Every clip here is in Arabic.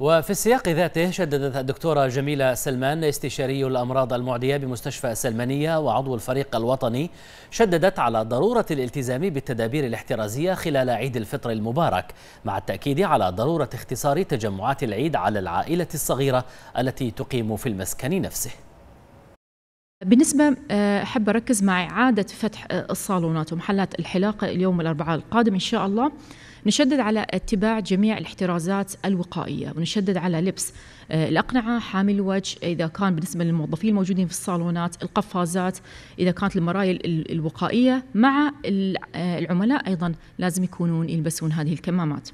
وفي السياق ذاته شددت الدكتورة جميلة سلمان استشاري الأمراض المعدية بمستشفى السلمانية وعضو الفريق الوطني شددت على ضرورة الالتزام بالتدابير الاحترازية خلال عيد الفطر المبارك مع التأكيد على ضرورة اختصار تجمعات العيد على العائلة الصغيرة التي تقيم في المسكن نفسه بالنسبة آه، أحب أركز مع إعادة فتح آه، الصالونات ومحلات الحلاقة اليوم الأربعاء القادم إن شاء الله نشدد على اتباع جميع الاحترازات الوقائية ونشدد على لبس آه، الأقنعة حامل الوجه إذا كان بالنسبة للموظفين الموجودين في الصالونات القفازات إذا كانت المرايا الوقائية مع العملاء أيضا لازم يكونون يلبسون هذه الكمامات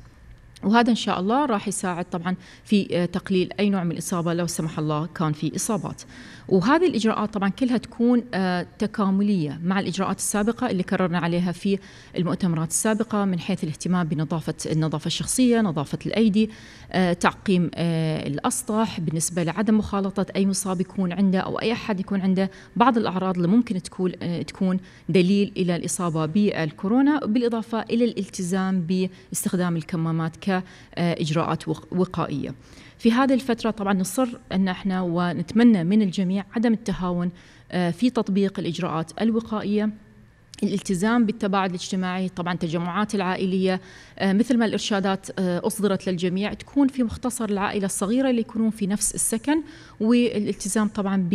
وهذا ان شاء الله راح يساعد طبعا في آه، تقليل اي نوع من الاصابه لو سمح الله كان في اصابات. وهذه الاجراءات طبعا كلها تكون آه، تكامليه مع الاجراءات السابقه اللي كررنا عليها في المؤتمرات السابقه من حيث الاهتمام بنظافه النظافه الشخصيه، نظافه الايدي، آه، تعقيم الاسطح بالنسبه لعدم مخالطه اي مصاب يكون عنده او اي احد يكون عنده بعض الاعراض اللي ممكن تكون تكون دليل الى الاصابه بالكورونا بالاضافه الى الالتزام باستخدام الكمامات ك آه، إجراءات وقائية في هذه الفترة طبعا نصر أن احنا ونتمنى من الجميع عدم التهاون آه، في تطبيق الإجراءات الوقائية الالتزام بالتباعد الاجتماعي طبعا التجمعات العائلية آه، مثل ما الإرشادات آه، أصدرت للجميع تكون في مختصر العائلة الصغيرة اللي يكونون في نفس السكن والالتزام طبعا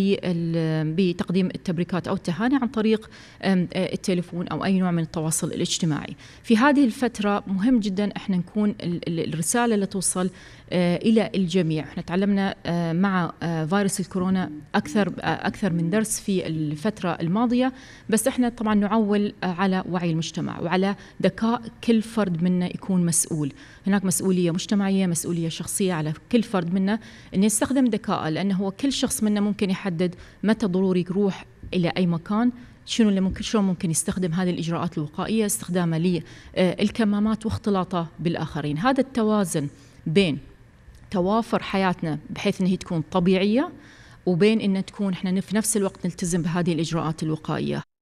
بتقديم التبريكات أو التهاني عن طريق آه، التليفون أو أي نوع من التواصل الاجتماعي في هذه الفترة مهم جدا احنا نكون الرسالة اللي توصل إلى الجميع احنا تعلمنا مع فيروس الكورونا أكثر أكثر من درس في الفترة الماضية بس احنا طبعا نعول نحاول آه، على وعي المجتمع وعلى ذكاء كل فرد منا يكون مسؤول هناك مسؤولية مجتمعية مسؤولية شخصية على كل فرد منا أن يستخدم ذكاءه لأنه هو كل شخص منا ممكن يحدد متى ضروري يروح إلى أي مكان شنو اللي ممكن شلون ممكن يستخدم هذه الاجراءات الوقائيه استخدامه للكمامات آه، واختلاطه بالاخرين هذا التوازن بين توافر حياتنا بحيث انها تكون طبيعيه وبين ان تكون احنا في نفس الوقت نلتزم بهذه الاجراءات الوقائيه